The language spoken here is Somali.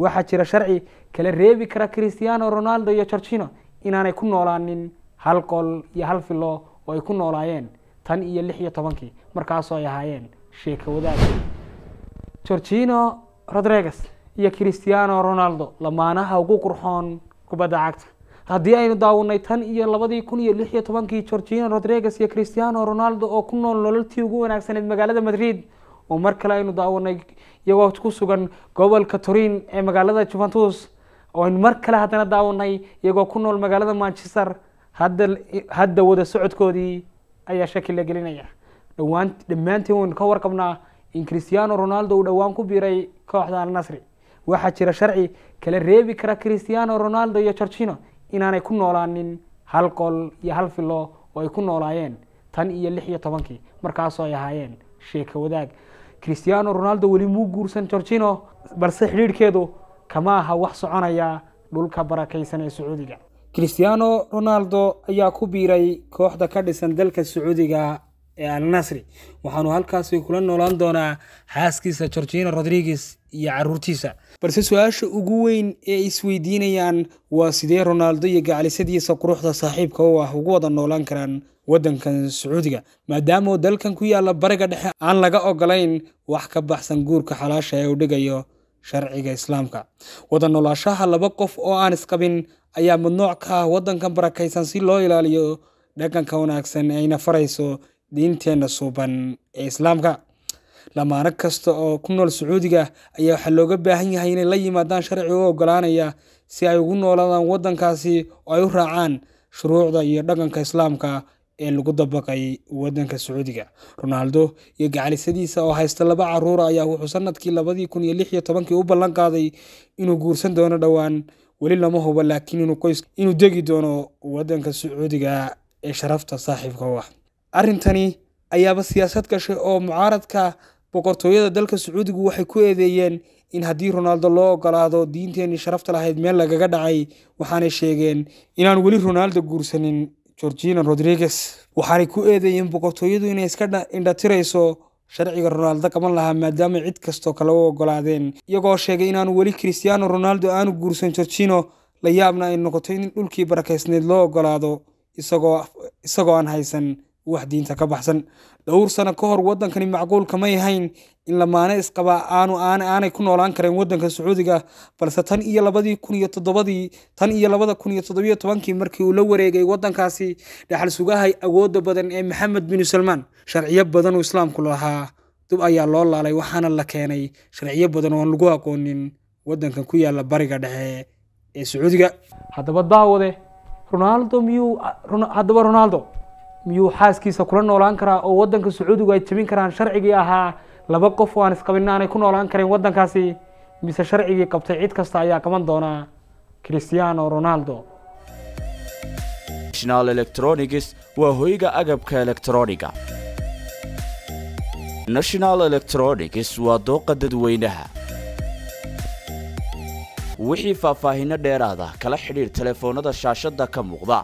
waxaa jira sharci kala reebi kara christiano ronaldo iyo gorgino inaanay ku noolaanin hal qol iyo hal filo oo ay ku noolaayeen tan iyo lix iyo tobankii markaasoo ay ahaayeen sheeka wadaagay gorgino rodriguez iyo christiano ronaldo lamaanaha ugu qurxoon kubadda cagta haddii aynu daawanay tan iyo labadii kun iyo lix iyo tobankii gorgino rodriguez iyo christiano ronaldo oo ku nool nololtii ugu wanaagsaneed magaalada madrid oo mar kale aynu daawanay iyagoo ku sugan gobolka turin ee magaalada juventus oo aynu mar kale haddana daawanay iyagoo ku nool magaalada manchester hadda hadda wada socodkoodii ayaa shaki la gelinaya dhawaan dhammaantiin waynu ka warqabnaa in christiano ronaldo uu dhowaan ku biiray kooxda alnasri waxaa jira sharci kala reebi kara christiano ronaldo iyo gorgino inaanay ku noolaanin hal qol iyo hal filo oo ay ku noolaayeen tan iyo lix iyo tobankii markaasoo ay ahaayeen sheeka wadaag christiano ronaldo weli muu guursan gorgino balse xidhiidhkeedu kama aha wax soconaya dhulka barakaysan ee sacuudiga christiano ronaldo ayaa ku biiray kooxda ka dhisan dalka sacuudiga ee nasri waxaanu halkaasi kula noolaan doonaa xaaskiisa gorgina rodriguez iyo caruurtiisa balse su-aasha ugu weyn ee isweydiinayaan waa sidee ronaldo iyo gacalisadiisa quruxda saaxiibka u ah ugu wada noolaan karaan waddankan sacuudiga maadaama dalkan ku yaalla bariga dhexe aan laga ogolayn wax ka baxsan guurka xalaasha ee u dhigayo sharciga islaamka wada noolaashaha laba qof oo aan isqabin ayaa mudnuuc ka ah waddankan barakaysan si loo ilaaliyo dhaqanka wanaagsan ayna farayso diinteena suuban ee islaamka lamaano kasta oo ku nool sacuudiga ayaa waxaa looga baahan yahay inay la yimaadaan sharci u ogolaanaya si ay ugu noolaadaan waddankaasi oo ay u raacaan shuruucda iyo dhaqanka islaamka ee lagu dabaqay waddanka sacuudiga ronaaldo iyo gacalisadiisa oo haysta laba caruura ayaa wuxuu sanadkii labadii kun iyo lix iyo tobankii u ballan qaaday inuu guursan doono dhowaan weli lama hubo laakiin inuu degi doono waddanka sacuudiga ee sharafta saaxiibka u ah arrintani ayaaba siyaasad gashay oo mucaaradka boqortooyada dalka sacuudigu waxay ku eedeeyeen in haddii ronaaldo loo ogolaado diinteenii sharafta lahayd meel lagaga dhacay waxaanay sheegeen inaan weli ronaldo guursanin gorgina rodriguez waxaanay ku eedeeyeen boqortooyadu inay iska indhatirayso sharciga ronaaldo qaban lahaa maadaama cid kastoo kale u ogolaadeen iyagoo sheegay inaanu weli christiano ronaldo aanu guursan gorgino la yaabna ay noqoto in dhulkii barakaysneyd loo ogolaado isagoo aan haysan wax diinta ka baxsan dhowr sano ka hor waddankani macquul kama ahayn in lamaane isqabaa aanu aanay ku noolaan kareen wadanka sacuudiga balse tan iyo labadii kun iyo toddobadii tan iyo labada kun iyo toddobiyo tobankii markii uu la wareegay waddankaasi dhexal sugahay awoodda badan ee maxamed bin salmaan sharciyo badanuu islaamku lahaa dub ayaa loo laalay waxaana la keenay sharciyo badan ooan lagu aqoonin wadankan ku yaala bariga dhexe ee sacuudiga haddaba daawade ronaldo miyuu haddaba ronaldo miyuu xaaskiisa kula noolaan karaa oo waddanka sacuudigu ay jebin karaan sharcigii ahaa laba qof oo aan isqabin aanay ku noolaan karin waddankaasi mise sharcigii qabtay cid kasta ayaa qaban doonaa christiano ronaldo national electronics waa hoyga agabka electroniga national electronics waa dooqa dadweynaha wixii faahfaahinno dheeraada kala xidhiir telefoonada shaashadda ka muuqda